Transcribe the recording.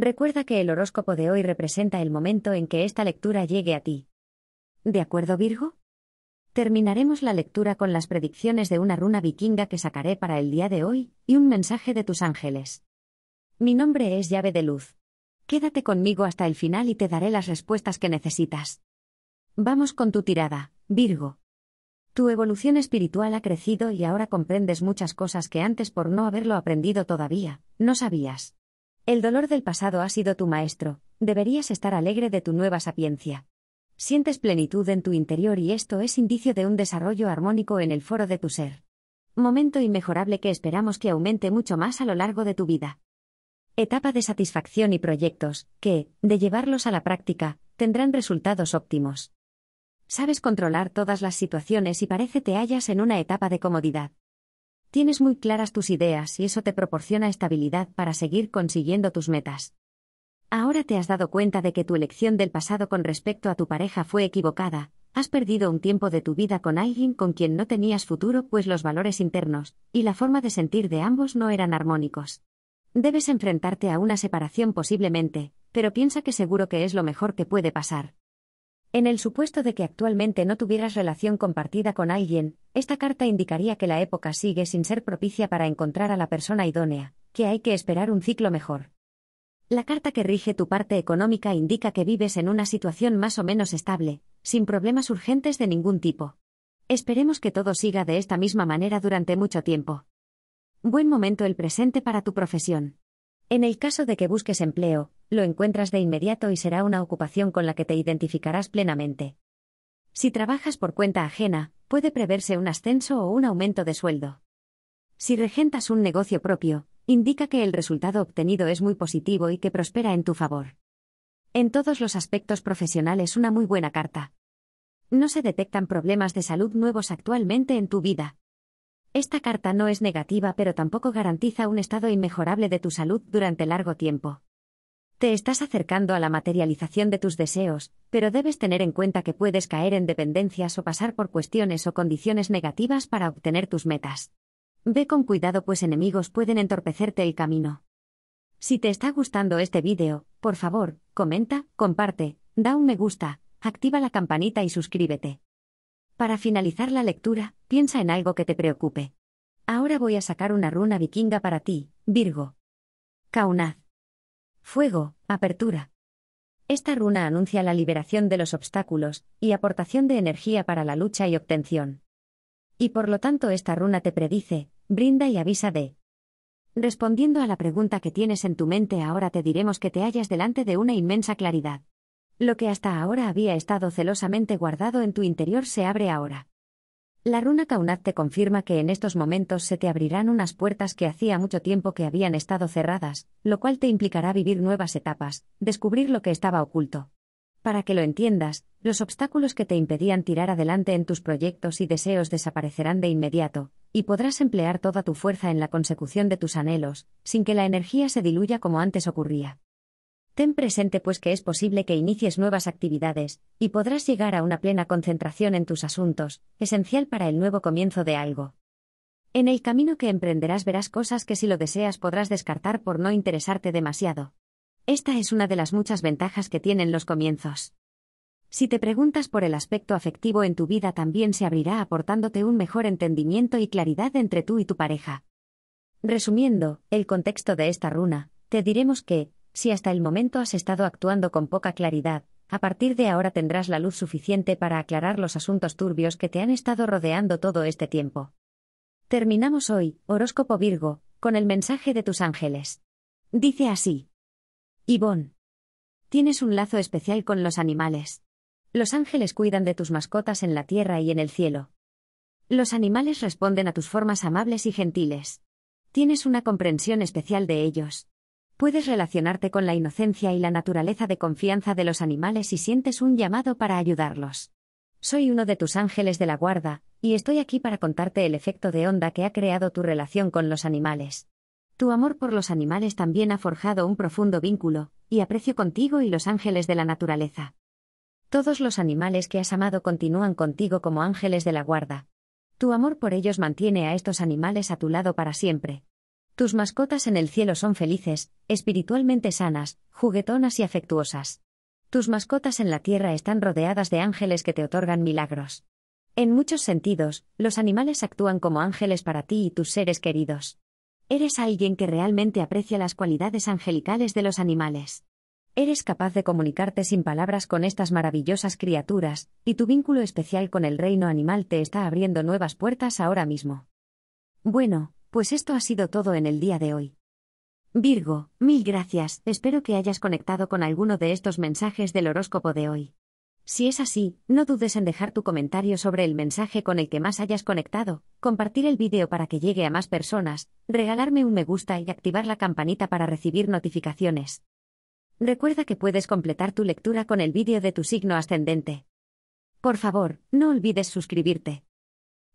Recuerda que el horóscopo de hoy representa el momento en que esta lectura llegue a ti. ¿De acuerdo, Virgo? Terminaremos la lectura con las predicciones de una runa vikinga que sacaré para el día de hoy, y un mensaje de tus ángeles. Mi nombre es llave de luz. Quédate conmigo hasta el final y te daré las respuestas que necesitas. Vamos con tu tirada, Virgo. Tu evolución espiritual ha crecido y ahora comprendes muchas cosas que antes por no haberlo aprendido todavía, no sabías. El dolor del pasado ha sido tu maestro, deberías estar alegre de tu nueva sapiencia. Sientes plenitud en tu interior y esto es indicio de un desarrollo armónico en el foro de tu ser. Momento inmejorable que esperamos que aumente mucho más a lo largo de tu vida. Etapa de satisfacción y proyectos, que, de llevarlos a la práctica, tendrán resultados óptimos. Sabes controlar todas las situaciones y parece te hallas en una etapa de comodidad. Tienes muy claras tus ideas y eso te proporciona estabilidad para seguir consiguiendo tus metas. Ahora te has dado cuenta de que tu elección del pasado con respecto a tu pareja fue equivocada, has perdido un tiempo de tu vida con alguien con quien no tenías futuro pues los valores internos y la forma de sentir de ambos no eran armónicos. Debes enfrentarte a una separación posiblemente, pero piensa que seguro que es lo mejor que puede pasar. En el supuesto de que actualmente no tuvieras relación compartida con alguien, esta carta indicaría que la época sigue sin ser propicia para encontrar a la persona idónea, que hay que esperar un ciclo mejor. La carta que rige tu parte económica indica que vives en una situación más o menos estable, sin problemas urgentes de ningún tipo. Esperemos que todo siga de esta misma manera durante mucho tiempo. Buen momento el presente para tu profesión. En el caso de que busques empleo, lo encuentras de inmediato y será una ocupación con la que te identificarás plenamente. Si trabajas por cuenta ajena, puede preverse un ascenso o un aumento de sueldo. Si regentas un negocio propio, indica que el resultado obtenido es muy positivo y que prospera en tu favor. En todos los aspectos profesionales una muy buena carta. No se detectan problemas de salud nuevos actualmente en tu vida. Esta carta no es negativa pero tampoco garantiza un estado inmejorable de tu salud durante largo tiempo. Te estás acercando a la materialización de tus deseos, pero debes tener en cuenta que puedes caer en dependencias o pasar por cuestiones o condiciones negativas para obtener tus metas. Ve con cuidado pues enemigos pueden entorpecerte el camino. Si te está gustando este vídeo, por favor, comenta, comparte, da un me gusta, activa la campanita y suscríbete. Para finalizar la lectura, piensa en algo que te preocupe. Ahora voy a sacar una runa vikinga para ti, Virgo. Kaunaz. Fuego, apertura. Esta runa anuncia la liberación de los obstáculos y aportación de energía para la lucha y obtención. Y por lo tanto esta runa te predice, brinda y avisa de. Respondiendo a la pregunta que tienes en tu mente ahora te diremos que te hallas delante de una inmensa claridad. Lo que hasta ahora había estado celosamente guardado en tu interior se abre ahora. La runa Kaunat te confirma que en estos momentos se te abrirán unas puertas que hacía mucho tiempo que habían estado cerradas, lo cual te implicará vivir nuevas etapas, descubrir lo que estaba oculto. Para que lo entiendas, los obstáculos que te impedían tirar adelante en tus proyectos y deseos desaparecerán de inmediato, y podrás emplear toda tu fuerza en la consecución de tus anhelos, sin que la energía se diluya como antes ocurría. Ten presente pues que es posible que inicies nuevas actividades, y podrás llegar a una plena concentración en tus asuntos, esencial para el nuevo comienzo de algo. En el camino que emprenderás verás cosas que si lo deseas podrás descartar por no interesarte demasiado. Esta es una de las muchas ventajas que tienen los comienzos. Si te preguntas por el aspecto afectivo en tu vida también se abrirá aportándote un mejor entendimiento y claridad entre tú y tu pareja. Resumiendo, el contexto de esta runa, te diremos que, si hasta el momento has estado actuando con poca claridad, a partir de ahora tendrás la luz suficiente para aclarar los asuntos turbios que te han estado rodeando todo este tiempo. Terminamos hoy, horóscopo Virgo, con el mensaje de tus ángeles. Dice así. Ivón. Tienes un lazo especial con los animales. Los ángeles cuidan de tus mascotas en la tierra y en el cielo. Los animales responden a tus formas amables y gentiles. Tienes una comprensión especial de ellos puedes relacionarte con la inocencia y la naturaleza de confianza de los animales y sientes un llamado para ayudarlos. Soy uno de tus ángeles de la guarda, y estoy aquí para contarte el efecto de onda que ha creado tu relación con los animales. Tu amor por los animales también ha forjado un profundo vínculo, y aprecio contigo y los ángeles de la naturaleza. Todos los animales que has amado continúan contigo como ángeles de la guarda. Tu amor por ellos mantiene a estos animales a tu lado para siempre. Tus mascotas en el cielo son felices, espiritualmente sanas, juguetonas y afectuosas. Tus mascotas en la tierra están rodeadas de ángeles que te otorgan milagros. En muchos sentidos, los animales actúan como ángeles para ti y tus seres queridos. Eres alguien que realmente aprecia las cualidades angelicales de los animales. Eres capaz de comunicarte sin palabras con estas maravillosas criaturas, y tu vínculo especial con el reino animal te está abriendo nuevas puertas ahora mismo. Bueno, pues esto ha sido todo en el día de hoy. Virgo, mil gracias, espero que hayas conectado con alguno de estos mensajes del horóscopo de hoy. Si es así, no dudes en dejar tu comentario sobre el mensaje con el que más hayas conectado, compartir el vídeo para que llegue a más personas, regalarme un me gusta y activar la campanita para recibir notificaciones. Recuerda que puedes completar tu lectura con el vídeo de tu signo ascendente. Por favor, no olvides suscribirte.